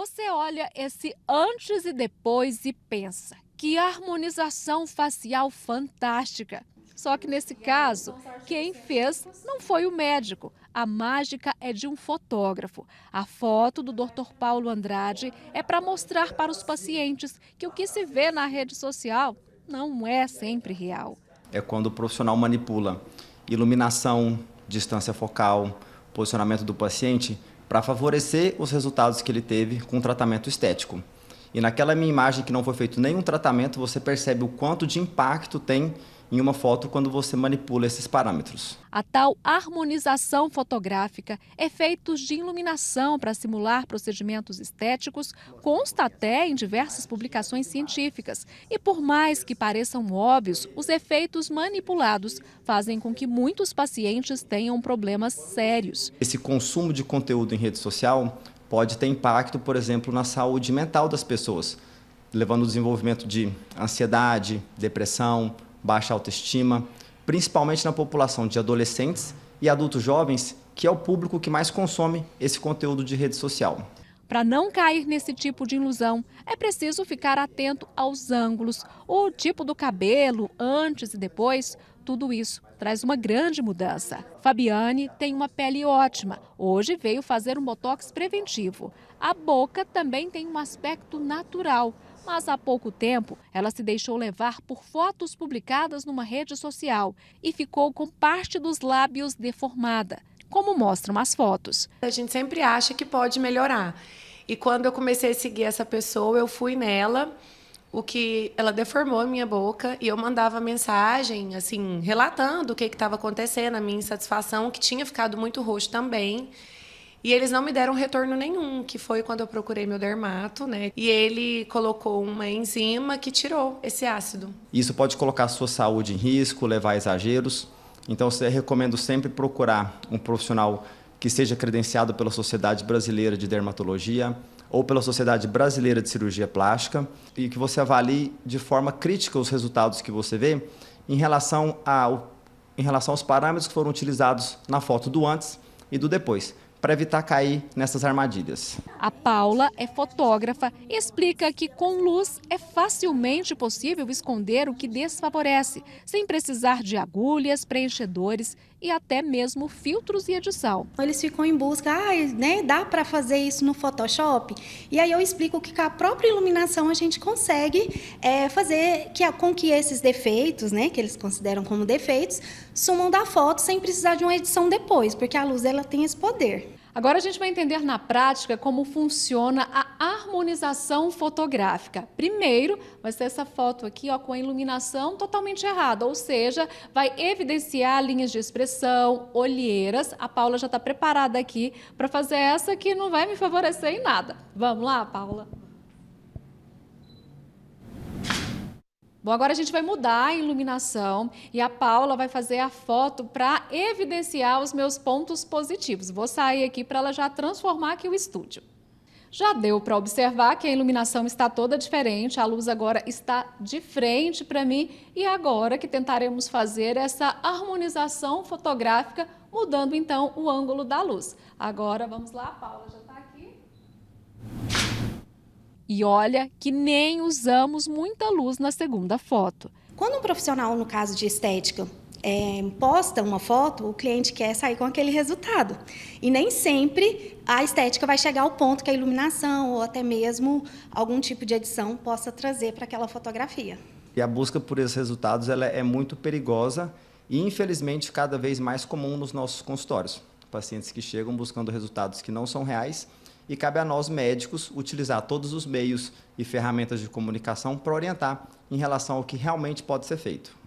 Você olha esse antes e depois e pensa: que harmonização facial fantástica! Só que nesse caso, quem fez não foi o médico. A mágica é de um fotógrafo. A foto do Dr. Paulo Andrade é para mostrar para os pacientes que o que se vê na rede social não é sempre real. É quando o profissional manipula iluminação, distância focal, posicionamento do paciente para favorecer os resultados que ele teve com o tratamento estético. E naquela minha imagem que não foi feito nenhum tratamento, você percebe o quanto de impacto tem em uma foto quando você manipula esses parâmetros. A tal harmonização fotográfica, efeitos de iluminação para simular procedimentos estéticos, consta até em diversas publicações científicas. E por mais que pareçam óbvios, os efeitos manipulados fazem com que muitos pacientes tenham problemas sérios. Esse consumo de conteúdo em rede social pode ter impacto, por exemplo, na saúde mental das pessoas, levando ao desenvolvimento de ansiedade, depressão, baixa autoestima, principalmente na população de adolescentes e adultos jovens, que é o público que mais consome esse conteúdo de rede social. Para não cair nesse tipo de ilusão, é preciso ficar atento aos ângulos, o tipo do cabelo, antes e depois. Tudo isso traz uma grande mudança. Fabiane tem uma pele ótima. Hoje veio fazer um botox preventivo. A boca também tem um aspecto natural mas há pouco tempo ela se deixou levar por fotos publicadas numa rede social e ficou com parte dos lábios deformada como mostram as fotos. A gente sempre acha que pode melhorar. E quando eu comecei a seguir essa pessoa, eu fui nela, o que ela deformou a minha boca e eu mandava mensagem, assim, relatando o que estava acontecendo, a minha insatisfação, que tinha ficado muito roxo também. E eles não me deram retorno nenhum, que foi quando eu procurei meu dermato, né? E ele colocou uma enzima que tirou esse ácido. Isso pode colocar a sua saúde em risco, levar a exageros? Então, eu recomendo sempre procurar um profissional que seja credenciado pela Sociedade Brasileira de Dermatologia ou pela Sociedade Brasileira de Cirurgia Plástica e que você avalie de forma crítica os resultados que você vê em relação, ao, em relação aos parâmetros que foram utilizados na foto do antes e do depois para evitar cair nessas armadilhas. A Paula é fotógrafa e explica que com luz é facilmente possível esconder o que desfavorece, sem precisar de agulhas, preenchedores e até mesmo filtros e edição. Então, eles ficam em busca, ah, né, dá para fazer isso no Photoshop? E aí eu explico que com a própria iluminação a gente consegue é, fazer que, com que esses defeitos, né, que eles consideram como defeitos, sumam da foto sem precisar de uma edição depois, porque a luz ela tem esse poder. Agora a gente vai entender na prática como funciona a harmonização fotográfica. Primeiro, vai ser essa foto aqui ó, com a iluminação totalmente errada, ou seja, vai evidenciar linhas de expressão, olheiras. A Paula já está preparada aqui para fazer essa que não vai me favorecer em nada. Vamos lá, Paula? Bom, agora a gente vai mudar a iluminação e a Paula vai fazer a foto para evidenciar os meus pontos positivos. Vou sair aqui para ela já transformar aqui o estúdio. Já deu para observar que a iluminação está toda diferente, a luz agora está de frente para mim e agora que tentaremos fazer essa harmonização fotográfica, mudando então o ângulo da luz. Agora vamos lá, a Paula já está e olha que nem usamos muita luz na segunda foto. Quando um profissional, no caso de estética, é, posta uma foto, o cliente quer sair com aquele resultado. E nem sempre a estética vai chegar ao ponto que a iluminação ou até mesmo algum tipo de edição possa trazer para aquela fotografia. E a busca por esses resultados ela é muito perigosa e, infelizmente, cada vez mais comum nos nossos consultórios. Pacientes que chegam buscando resultados que não são reais e cabe a nós médicos utilizar todos os meios e ferramentas de comunicação para orientar em relação ao que realmente pode ser feito.